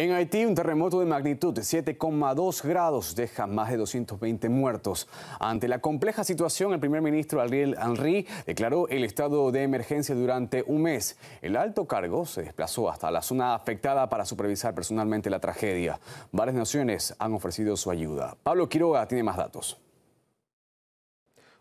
En Haití, un terremoto de magnitud de 7,2 grados deja más de 220 muertos. Ante la compleja situación, el primer ministro Ariel Henry declaró el estado de emergencia durante un mes. El alto cargo se desplazó hasta la zona afectada para supervisar personalmente la tragedia. Varias naciones han ofrecido su ayuda. Pablo Quiroga tiene más datos.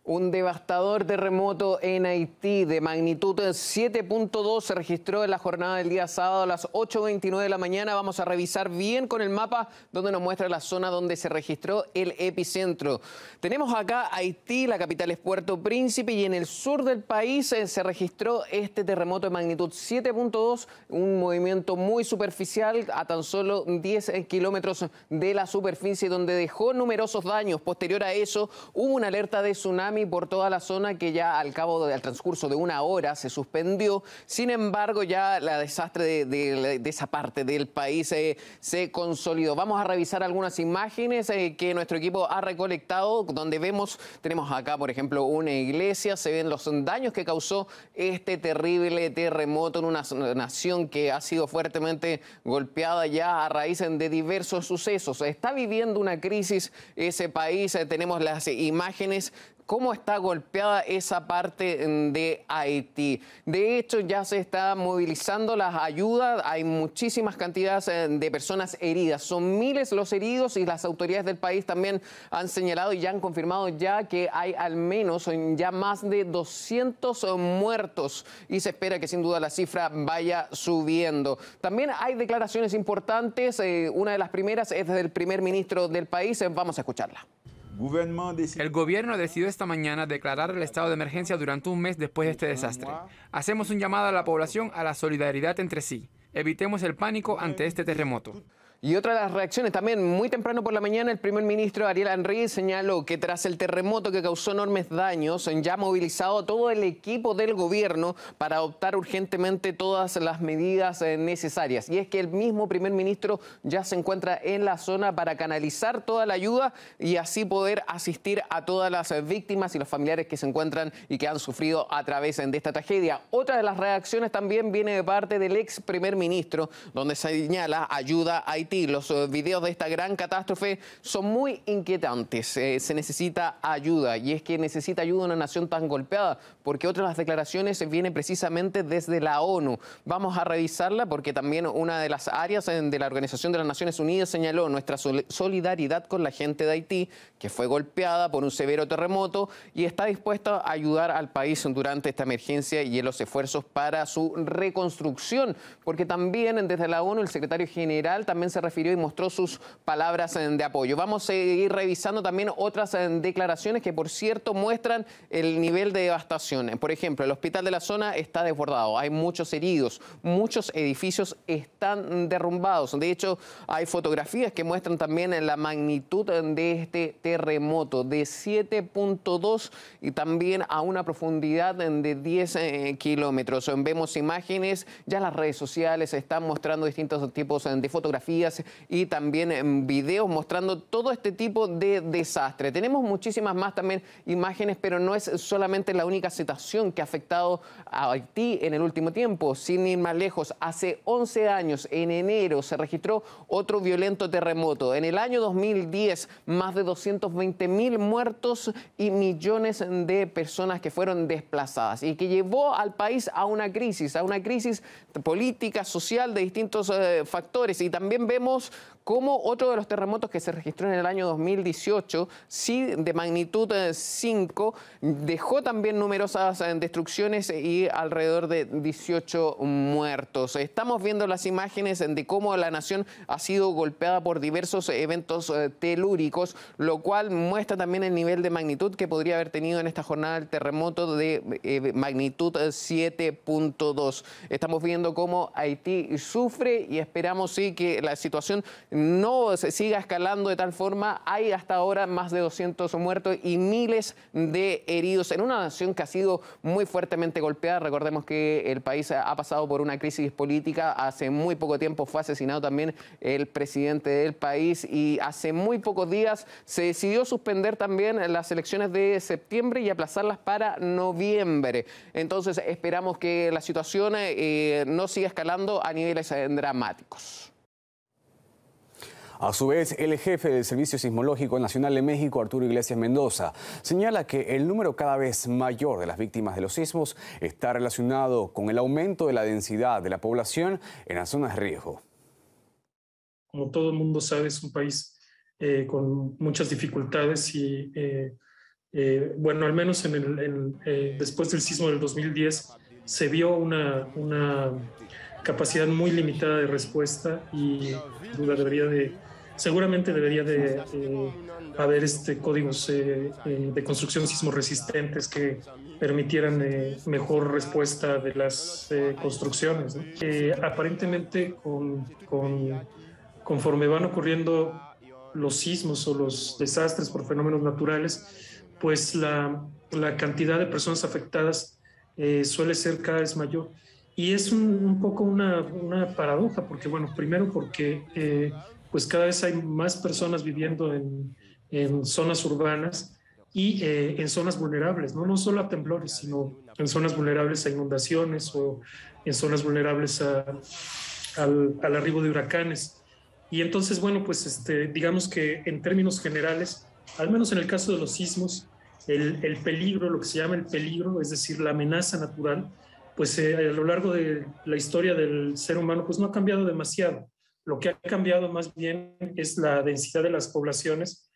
Un devastador terremoto en Haití de magnitud 7.2 se registró en la jornada del día sábado a las 8.29 de la mañana. Vamos a revisar bien con el mapa donde nos muestra la zona donde se registró el epicentro. Tenemos acá Haití, la capital es Puerto Príncipe y en el sur del país eh, se registró este terremoto de magnitud 7.2, un movimiento muy superficial a tan solo 10 eh, kilómetros de la superficie donde dejó numerosos daños. Posterior a eso hubo una alerta de tsunami por toda la zona que ya al cabo del transcurso de una hora se suspendió. Sin embargo, ya la desastre de, esa parte del país eh, se consolidó. Vamos a revisar algunas imágenes eh, que nuestro equipo ha recolectado, donde vemos, tenemos acá, por ejemplo, una iglesia, se ven los daños que causó este terrible terremoto en una nación que ha sido fuertemente golpeada ya a raíz de diversos sucesos. Está viviendo una crisis ese país, eh, tenemos las imágenes cómo está golpeada esa parte mm, de Haití. De hecho, ya se está movilizando las ayudas, hay muchísimas cantidades eh, de personas heridas, son miles los heridos y las autoridades del país también han señalado y ya han confirmado ya que hay al menos eh, ya más de 200 eh, muertos y se espera que sin duda la cifra vaya subiendo. También hay declaraciones importantes, una de las primeras es del primer ministro del país, vamos a escucharla. El gobierno ha decidido esta mañana declarar el estado de emergencia durante un mes después de este desastre. Hacemos un llamado a la población a la solidaridad entre sí. Evitemos el pánico ante este terremoto. Y otra de las reacciones, también muy temprano por la mañana, el primer ministro Ariel Henry señaló que tras el terremoto que causó enormes daños, ya ha movilizado todo el equipo del gobierno para adoptar urgentemente todas las medidas eh, necesarias. Y es que el mismo primer ministro ya se encuentra en la zona para canalizar toda la ayuda y así poder asistir a todas las víctimas y los familiares que se encuentran y que han sufrido a través de esta tragedia. Otra de las reacciones también viene de parte del ex primer ministro, donde se señala ayuda a los eh, videos de esta gran catástrofe son muy inquietantes. Eh, se necesita ayuda y es que necesita ayuda una nación tan golpeada porque otra de las declaraciones viene precisamente desde la ONU. Vamos a revisarla porque también una de las áreas de la Organización de las Naciones Unidas señaló nuestra solidaridad con la gente de Haití que fue golpeada por un severo terremoto y está dispuesta a ayudar al país durante esta emergencia y en los esfuerzos para su reconstrucción porque también desde la ONU el secretario general también se se refirió y mostró sus palabras eh, de apoyo. Vamos a ir revisando también otras eh, declaraciones que, por cierto, muestran el nivel de devastación. Por ejemplo, el hospital de la zona está desbordado, hay muchos heridos, muchos edificios están derrumbados. De hecho, hay fotografías que muestran también eh, la magnitud de este terremoto de 7.2 y también a una profundidad de 10 kilómetros. Vemos imágenes, ya las redes sociales están mostrando distintos tipos de fotografías y también en videos mostrando todo este tipo de desastre. Tenemos muchísimas más también imágenes, pero no es solamente la única situación que ha afectado a Haití en el último tiempo. Sin ir más lejos, hace 11 años, en enero, se registró otro violento terremoto. En el año 2010, más de 220 mil muertos y millones de personas que fueron desplazadas y que llevó al país a una crisis, a una crisis política, social, de distintos eh, factores. Y también vemos vemos cómo otro de los terremotos que se registró en el año 2018, sí de magnitud 5, eh, dejó también numerosas eh, destrucciones y alrededor de 18 muertos. Estamos viendo las imágenes de cómo la nación ha sido golpeada por diversos eventos eh, telúricos, lo cual muestra también el nivel de magnitud que podría haber tenido en esta jornada el terremoto de magnitud 7.2. Estamos viendo cómo Haití sufre y esperamos sí que la situación no se siga escalando de tal forma. Hay hasta ahora más de 200 muertos y miles de heridos en una nación que ha sido muy fuertemente golpeada. Recordemos que el país ha pasado por una crisis política. Hace muy poco tiempo fue asesinado también el presidente del país y hace muy pocos días se decidió suspender también las elecciones de septiembre y aplazarlas para noviembre. Entonces esperamos que la situación eh, no siga escalando a niveles eh, dramáticos. A su vez, el jefe del Servicio Sismológico Nacional de México, Arturo Iglesias Mendoza, señala que el número cada vez mayor de las víctimas de los sismos está relacionado con el aumento de la densidad de la población en las zonas de riesgo. Como todo el mundo sabe, es un país eh, con muchas dificultades y, eh, eh, bueno, al menos en después del sismo del 2010 se vio una, una capacidad muy limitada de respuesta y duda debería de seguramente debería de eh, haber este códigos eh, eh, de construcción sismo resistentes que permitieran mejor respuesta de las construcciones. aparentemente, con, conforme van ocurriendo los sismos o los desastres por fenómenos naturales, pues la, cantidad de personas afectadas suele ser cada vez mayor. Y es un, poco una, una, paradoja, porque bueno, primero porque pues cada vez hay más personas viviendo en, zonas urbanas y eh, en zonas vulnerables, ¿no? no solo a temblores, sino en zonas vulnerables a inundaciones o en zonas vulnerables al, arribo de huracanes. Y entonces, bueno, pues este, digamos que en términos generales, al menos en el caso de los sismos, el, peligro, lo que se llama el peligro, es decir, la amenaza natural, pues eh, a lo largo de la historia del ser humano, pues no ha cambiado demasiado. Lo que ha cambiado más bien es la densidad de las poblaciones